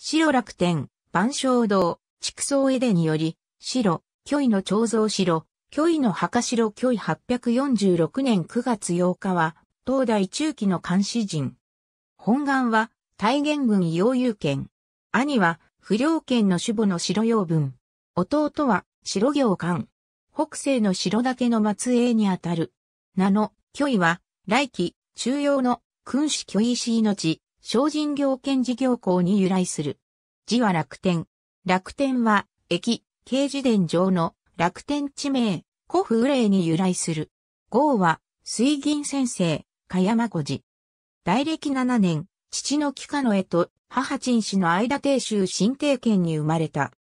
白楽天、万象堂、畜草絵でにより、白、虚位の彫像白、虚位の墓白虚位846年9月8日は、東大中期の監視人。本願は、大元軍洋遊県。兄は、不良県の守母の白洋文。弟は、白行官。北西の白岳の末裔にあたる。名の、虚位は、来期、中央の君主虚位氏命、精進行券事業校に由来する。字は楽天。楽天は、駅、軽事伝上の楽天地名、古風霊に由来する。号は、水銀先生、香山五寺。大暦7年、父の木下の絵と母陳氏の間定州新定県に生まれた。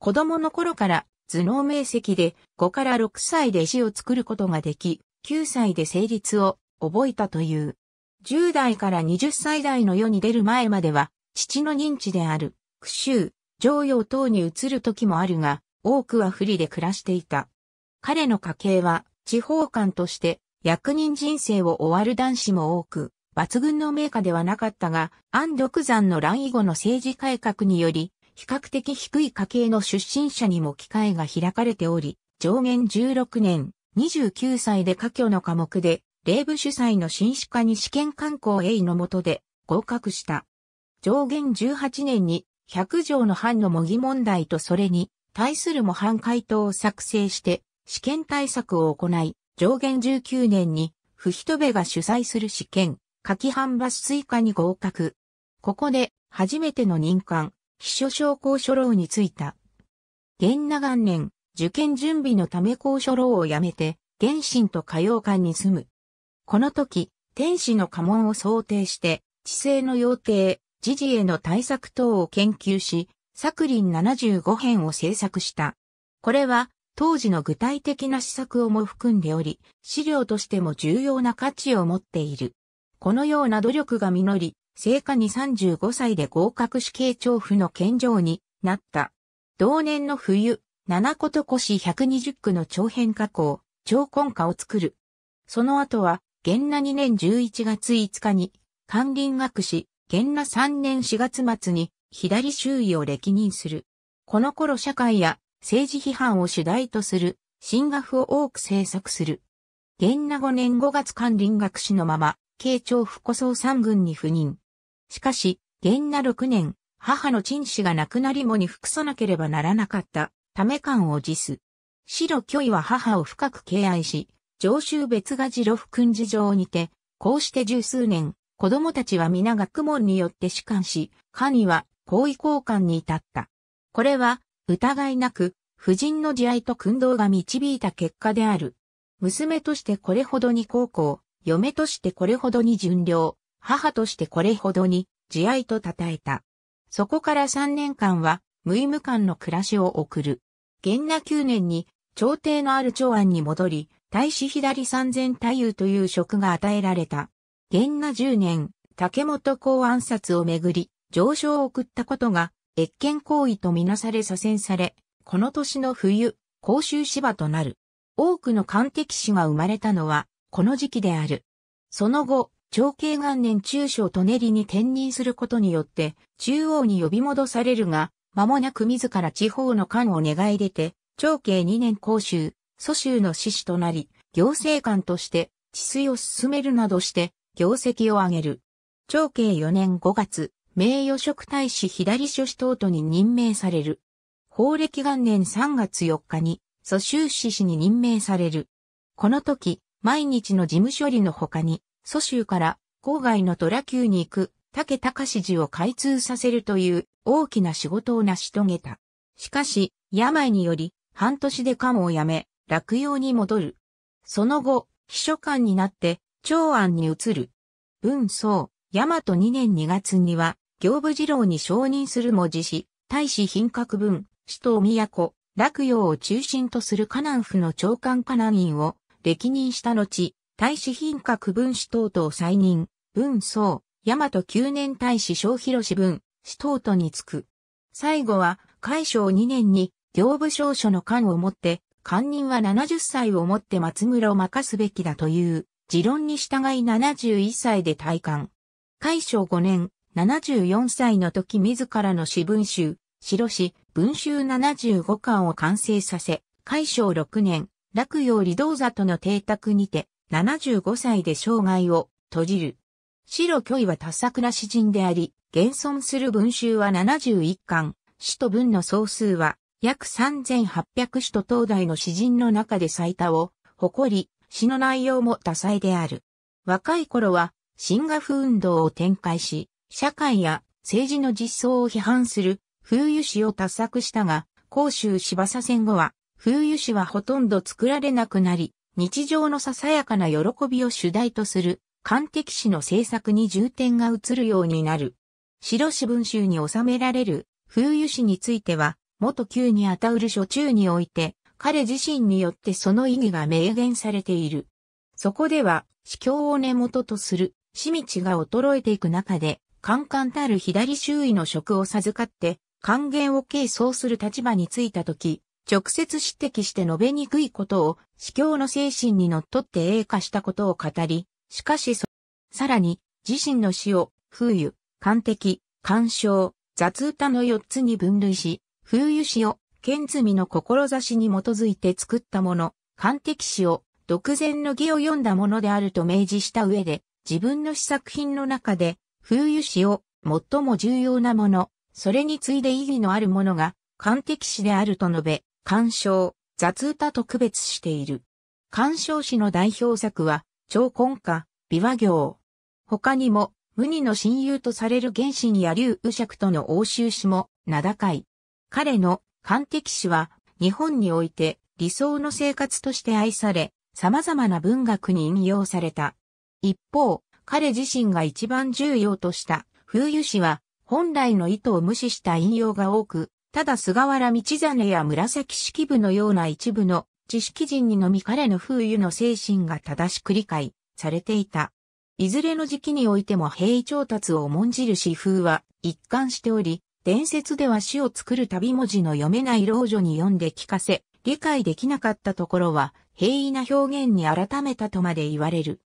子供の頃から頭脳明晰で5から6歳で字を作ることができ、9歳で成立を覚えたという。10代から20歳代の世に出る前までは、父の認知である、苦州、常用等に移る時もあるが、多くは不利で暮らしていた。彼の家系は、地方官として、役人人生を終わる男子も多く、抜群の名家ではなかったが、安独山の乱以後の政治改革により、比較的低い家系の出身者にも機会が開かれており、上限16年、29歳で家居の科目でレーブ主催の新種化に試験観光 A の下で合格した。上限18年に100条の藩の模擬問題とそれに対する模範回答を作成して試験対策を行い、上限19年にフヒトベが主催する試験、柿半販ス追加に合格。ここで初めての任官、秘書商工書老に就いた。現長元年、受験準備のため高書老を辞めて、原神と歌謡館に住む。この時、天使の家紋を想定して、地政の要定、時事への対策等を研究し、作林75編を制作した。これは、当時の具体的な施策をも含んでおり、資料としても重要な価値を持っている。このような努力が実り、聖火に35歳で合格死刑調布の献上になった。同年の冬、七子と越120区の長編加工、長根歌を作る。その後は、元那2年11月5日に、官林学士、元那3年4月末に、左周囲を歴任する。この頃社会や政治批判を主題とする、新学を多く制作する。元那5年5月官林学士のまま、慶長副古僧三軍に赴任。しかし、元那6年、母の陳氏が亡くなりもに服さなければならなかった、ため感を辞す。白居は母を深く敬愛し、上州別が次郎君寺城にて、こうして十数年、子供たちは皆学問によって士官し、家には行位交換に至った。これは、疑いなく、夫人の慈愛と訓導が導いた結果である。娘としてこれほどに孝行、嫁としてこれほどに巡良、母としてこれほどに慈愛と称えた。そこから3年間は、無意無感の暮らしを送る。元那9年に、朝廷のある長安に戻り、大使左三千太夫という職が与えられた。元那十年、竹本公暗殺をめぐり、上昇を送ったことが、越権行為とみなされ左遷され、この年の冬、甲州芝となる。多くの官敵士が生まれたのは、この時期である。その後、長慶元年中将とねりに転任することによって、中央に呼び戻されるが、間もなく自ら地方の官を願い出て、長慶二年甲州、蘇州の志士となり、行政官として治水を進めるなどして業績を上げる。長慶4年5月、名誉職大使左諸司等とに任命される。法暦元年3月4日に蘇州獅子に任命される。この時、毎日の事務処理の他に、蘇州から郊外の虎級に行く竹隆寺を開通させるという大きな仕事を成し遂げた。しかし、病により、半年で官を辞め、落葉に戻る。その後、秘書官になって、長安に移る。文宗、大和2年2月には、行部次郎に承認するも辞し、大使品格文、首都都、落葉を中心とする河南府の長官河南院を歴任した後、大使品格文首等と再任、文宗、大和9年大使小広志文、首等につく。最後は、海省2年に、行部少書の官を持って、官人は70歳をもって松村を任すべきだという、持論に従い71歳で退官。海将5年、74歳の時自らの私文集、白紙、文集75巻を完成させ、海将6年、落葉離道座との邸宅にて、75歳で生涯を閉じる。白虚位は多作な詩人であり、現存する文集は71巻、詩と文の総数は約3800首と東大の詩人の中で最多を誇り、詩の内容も多彩である。若い頃は、新画風運動を展開し、社会や政治の実相を批判する風油詩を達作したが、甲州柴佐戦後は、風油詩はほとんど作られなくなり、日常のささやかな喜びを主題とする、官敵詩の制作に重点が移るようになる。白詩文集に収められる風油詩については、元旧にあたうる書中において、彼自身によってその意義が明言されている。そこでは、司教を根元とする、死道が衰えていく中で、カ々たる左周囲の職を授かって、還元を継承する立場についたとき、直接指摘して述べにくいことを、司教の精神にのっとって栄華したことを語り、しかしさらに、自身の死を、風雨、官敵、干渉、雑歌の四つに分類し、風油詩を、剣積の志に基づいて作ったもの、漢敵詩を、独善の義を読んだものであると明示した上で、自分の試作品の中で、風油詩を、最も重要なもの、それに次いで意義のあるものが、漢敵詩であると述べ、鑑賞、雑歌と区別している。鑑賞詩の代表作は、超根歌、琵琶行。他にも、無二の親友とされる原神や竜右尺との応酬詩も、名高い。彼の完的史は日本において理想の生活として愛され、様々な文学に引用された。一方、彼自身が一番重要とした風油史は本来の意図を無視した引用が多く、ただ菅原道真や紫式部のような一部の知識人にのみ彼の風油の精神が正しく理解されていた。いずれの時期においても平位調達を重んじる詩風は一貫しており、伝説では死を作る旅文字の読めない老女に読んで聞かせ、理解できなかったところは、平易な表現に改めたとまで言われる。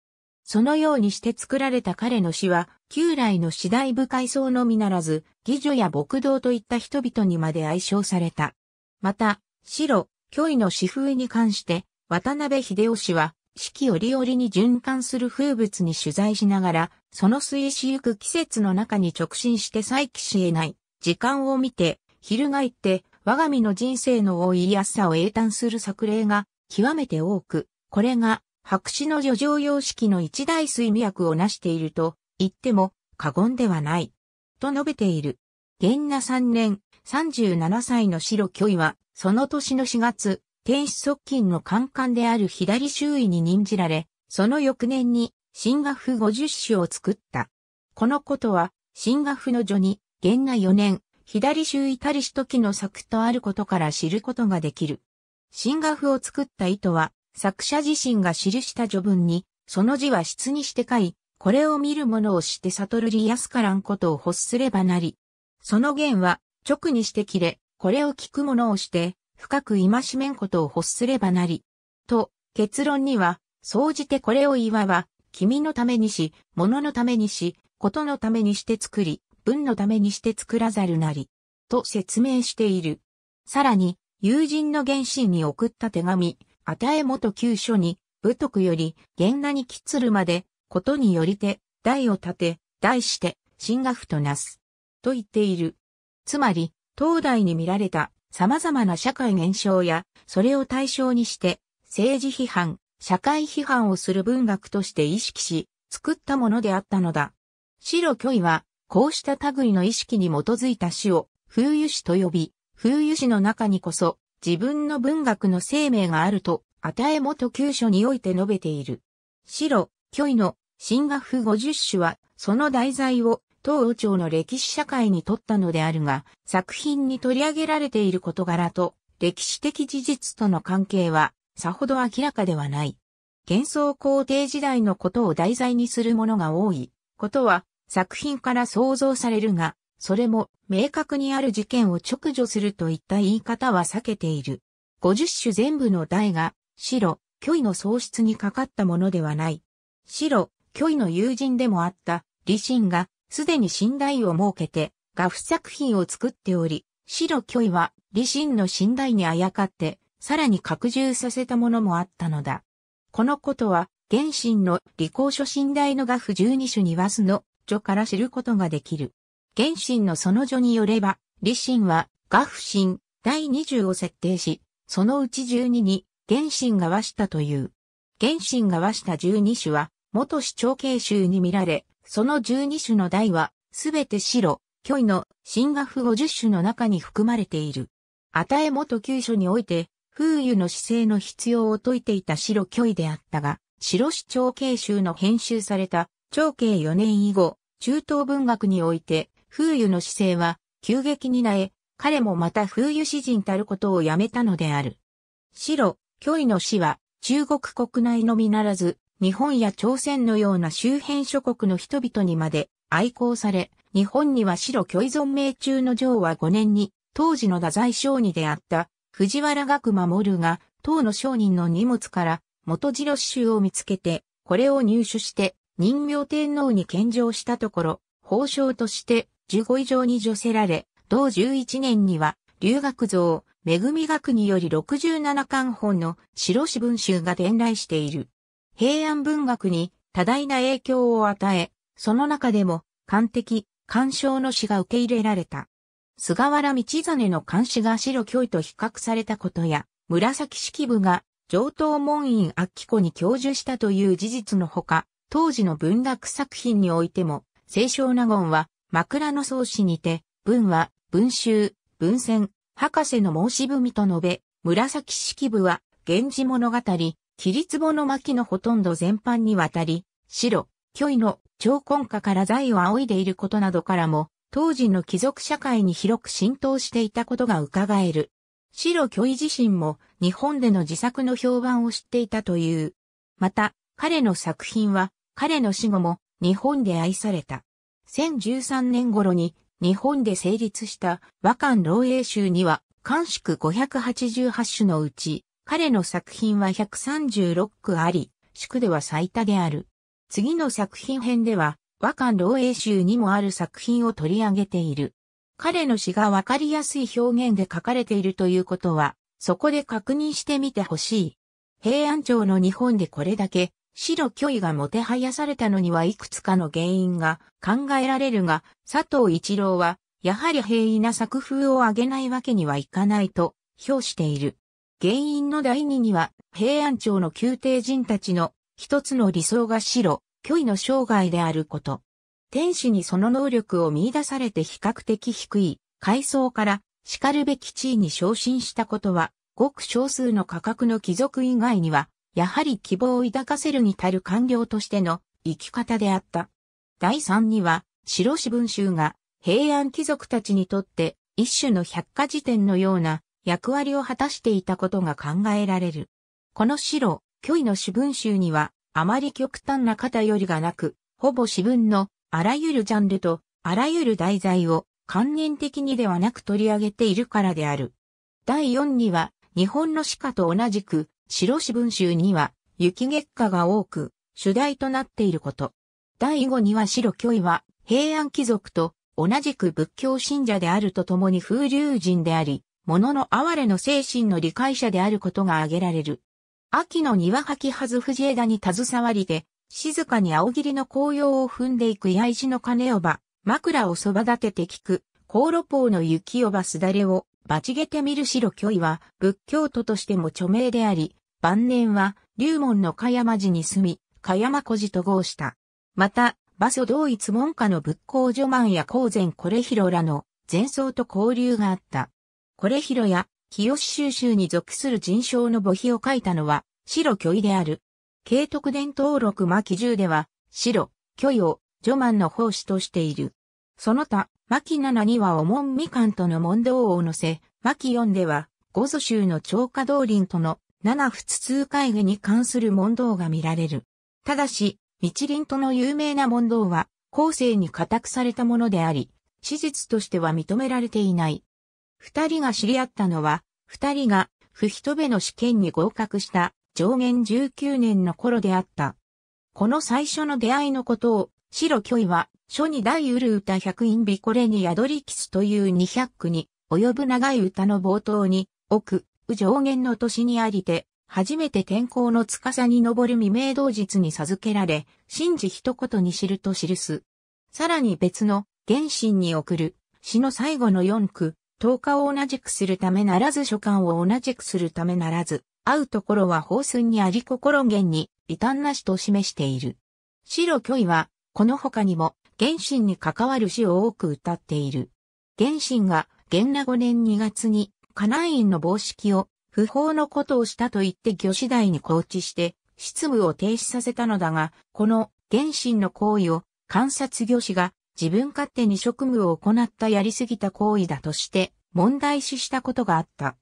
そのようにして作られた彼の詩は、旧来の次第部階層のみならず、義女や牧道といった人々にまで愛称された。また、白、虚偽の詩風に関して、渡辺秀夫氏は、四季折々に循環する風物に取材しながら、その水しゆく季節の中に直進して再起し得ない、時間を見て、翻って、我が身の人生の多い安さを英単する作例が極めて多く、これが白紙の叙情様式の一大水薬を成していると言っても過言ではない。と述べている。元那三年、37歳の白巨位は、その年の4月、天使側近の官官である左周囲に任じられ、その翌年に、新画譜50種を作った。このことは、新画譜の序に、元那4年、左周いたりし時の作とあることから知ることができる。新画譜を作った意図は、作者自身が記した序文に、その字は質にして書い、これを見る者を知って悟るりやすからんことを欲すればなり。その言は、直にして切れ、これを聞く者をして、深く戒めんことを欲すればなり。と、結論には、総じてこれをいわば、君のためにし、物のためにし、ことのためにして作り、分のためにして作らざるなり、と説明している。さらに、友人の原神に送った手紙、与え元旧書に、武徳より、源那に帰するまで、ことによりて、代を立て、題して、神学となす。と言っている。つまり、当代に見られた様々な社会現象や、それを対象にして、政治批判、社会批判をする文学として意識し、作ったものであったのだ。白虚位は、こうした類の意識に基づいた詩を風油詩と呼び、風油詩の中にこそ自分の文学の生命があると、与え元旧書において述べている。白、虚位の新学府五十種は、その題材を東王朝の歴史社会にとったのであるが、作品に取り上げられている事柄と、歴史的事実との関係は、さほど明らかではない。幻想皇帝時代のことを題材にするものが多いことは、作品から想像されるが、それも明確にある事件を直除するといった言い方は避けている。50種全部の題が、白、虚位の喪失にかかったものではない。白、虚位の友人でもあった、李信が、すでに信頼を設けて、画布作品を作っており、白虚位は、李信の信頼にあやかって、さらに拡充させたものもあったのだ。このことは、原神の理工書信頼の画布12種にわすの序から知ることができる。原神のその序によれば、李信は、画不信、第20を設定し、そのうち12に、原神が和したという。原神が和した12種は、元市長慶衆に見られ、その12種の代は、すべて白、虚位の神画50種の中に含まれている。与え元旧所において、風雨の姿勢の必要を説いていた白虚位であったが、白市長慶衆の編集された、長慶4年以後、中東文学において、風雨の姿勢は、急激に苗、え、彼もまた風雨詩人たることをやめたのである。白、虚偽の詩は、中国国内のみならず、日本や朝鮮のような周辺諸国の人々にまで愛好され、日本には白虚意存命中の上は5年に、当時の太宰商人であった、藤原学守が、当の商人の荷物から、元白詩集を見つけて、これを入手して、人形天皇に献上したところ、褒章として15以上に助せられ、同11年には、留学像、恵学により67巻本の白紙文集が伝来している。平安文学に多大な影響を与え、その中でも、官的、官章の詩が受け入れられた。菅原道真の漢詩が白教と比較されたことや、紫式部が上等門院秋子に教授したという事実のほか、当時の文学作品においても、清少納言は、枕草子にて、文は、文集、文選、博士の申し踏みと述べ、紫式部は、源氏物語、霧壺の巻のほとんど全般にわたり、白、虚位の超根下から財を仰いでいることなどからも、当時の貴族社会に広く浸透していたことが伺える。白虚位自身も日本での自作の評判を知っていたという。また、彼の作品は彼の死後も日本で愛された。1013年頃に日本で成立した和漢老英集には、漢縮588種のうち、彼の作品は136句あり、宿では最多である。次の作品編では、和漢老英集にもある作品を取り上げている。彼の詩がわかりやすい表現で書かれているということは、そこで確認してみてほしい。平安朝の日本でこれだけ白巨位がもてはやされたのにはいくつかの原因が考えられるが、佐藤一郎は、やはり平易な作風を上げないわけにはいかないと評している。原因の第二には、平安朝の宮廷人たちの一つの理想が白、虚位の生涯であること。天使にその能力を見出されて比較的低い階層からかるべき地位に昇進したことは、ごく少数の価格の貴族以外にはやはり希望を抱かせるに足る官僚としての生き方であった。第3には、白紙文集が平安貴族たちにとって一種の百科事典のような役割を果たしていたことが考えられる。この白、虚偽の詩文集にはあまり極端な偏りがなく、ほぼ詩文のあらゆるジャンルとあらゆる題材を観念的にではなく取り上げているからである。第4には日本の詩科と同じく白四文集には、雪月下が多く、主題となっていること。第五には白巨位は、平安貴族と同じく仏教信者であるとともに風流人であり、物の哀れの精神の理解者であることが挙げられる。秋の庭吐きはず藤枝に携わりで、静かに青霧の紅葉を踏んでいく八石の鐘をば、枕をそば立てて聞く、香炉峰の雪をばすだれを、ばちげて見る白巨位は、仏教徒としても著名であり、晩年は、龍門の香山寺に住み、香山小寺と合した。また、馬祖同一門下の仏光序満や光前これ広らの前奏と交流があった。これ広や、清州州に属する人称の墓碑を書いたのは、白虚位である。慶徳伝統録巻10では、白、虚位を序満の奉仕としている。その他、巻7にはお門未完との問答を載せ、巻4では、五祖州の超過道林との七仏通会議に関する問答が見られる。ただし、日輪との有名な問答は、後世に固くされたものであり、史実としては認められていない。二人が知り合ったのは、二人が、不人部の試験に合格した上限19年の頃であった。この最初の出会いのことを、白巨位は、書に大うる歌百院美これに宿りキスという200句に、及ぶ長い歌の冒頭に、奥、右上限の年にありて、初めて天候の司に登る未明同日に授けられ、神事一言に知ると記す。さらに別の、原神に送る、詩の最後の四句、10日を同じくするためならず書簡を同じくするためならず、会うところは法寸にあり心源に、異端なしと示している。白虚意は、この他にも、原神に関わる詩を多く歌っている。原神が、元羅5年2月に、カナインの防止を不法のことをしたと言って魚次第に告知して執務を停止させたのだが、この原神の行為を観察魚師が自分勝手に職務を行ったやりすぎた行為だとして問題視したことがあった。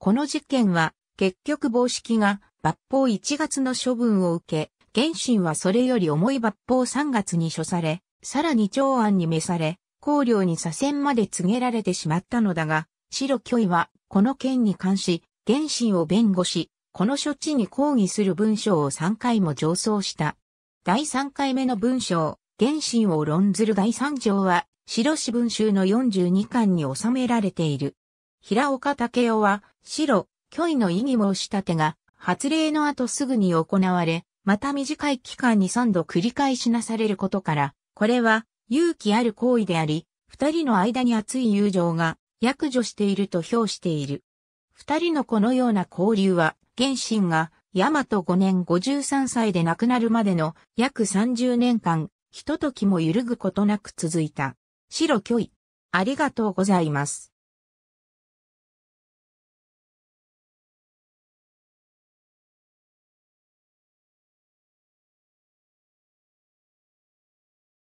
この事件は結局防止が抜砲1月の処分を受け、原神はそれより重い抜砲3月に処され、さらに長安に召され、公領に左遷まで告げられてしまったのだが、白巨位はこの件に関し、原神を弁護し、この処置に抗議する文章を3回も上奏した。第3回目の文章、原神を論ずる第3条は、白紙文集の42巻に収められている。平岡武雄は、白、虚偽の意義をしたてが、発令の後すぐに行われ、また短い期間に3度繰り返しなされることから、これは勇気ある行為であり、二人の間に熱い友情が約女していると評している。二人のこのような交流は、原神が、大和5年53歳で亡くなるまでの約30年間、ひと時も揺るぐことなく続いた。白虚位。ありがとうございます。